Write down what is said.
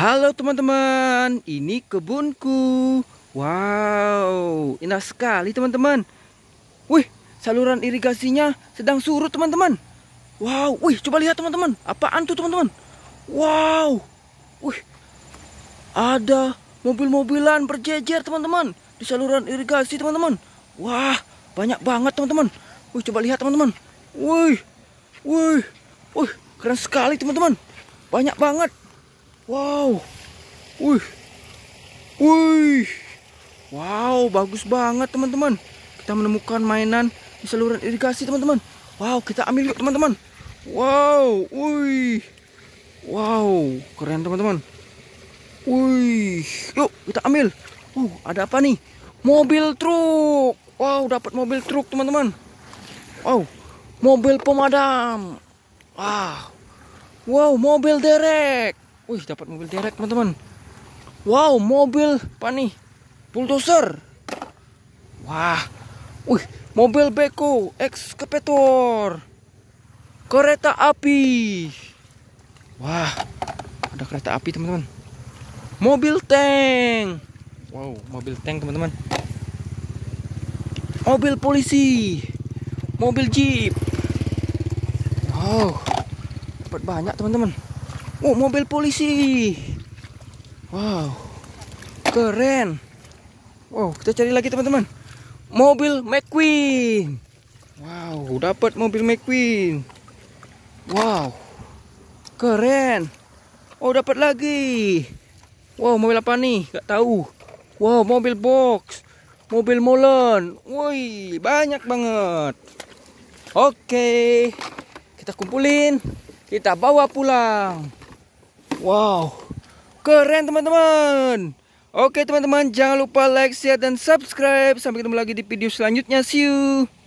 Halo teman-teman, ini kebunku. Wow, indah sekali teman-teman. Wih, saluran irigasinya sedang surut teman-teman. Wow, wih, coba lihat teman-teman. Apaan tuh teman-teman? Wow, wih, ada mobil-mobilan berjejer teman-teman di saluran irigasi teman-teman. Wah, banyak banget teman-teman. Wih, coba lihat teman-teman. Wih, wih, wih, keren sekali teman-teman. Banyak banget. Wow. Wih. Wih. Wow, bagus banget teman-teman. Kita menemukan mainan di saluran irigasi teman-teman. Wow, kita ambil yuk teman-teman. Wow, wih. Wow, keren teman-teman. Wih, yuk kita ambil. Uh, ada apa nih? Mobil truk. Wow, dapat mobil truk teman-teman. Wow, mobil pemadam. Wow, ah. wow mobil derek. Wih, dapat mobil derek, teman-teman. Wow, mobil apa nih? Bulldozer. Wah. Wih, mobil beko ekskavator. Kereta api. Wah, ada kereta api, teman-teman. Mobil tank. Wow, mobil tank, teman-teman. Mobil polisi. Mobil jeep. Wow. Dapat banyak, teman-teman. Oh, mobil polisi. Wow. Keren. Wow, oh, kita cari lagi teman-teman. Mobil McQueen. Wow, dapat mobil McQueen. Wow. Keren. Oh, dapat lagi. Wow, mobil apa nih? Gak tahu. Wow, mobil box. Mobil molen. Woi, banyak banget. Oke. Kita kumpulin. Kita bawa pulang. Wow, keren teman-teman. Oke teman-teman, jangan lupa like, share, dan subscribe. Sampai ketemu lagi di video selanjutnya. See you.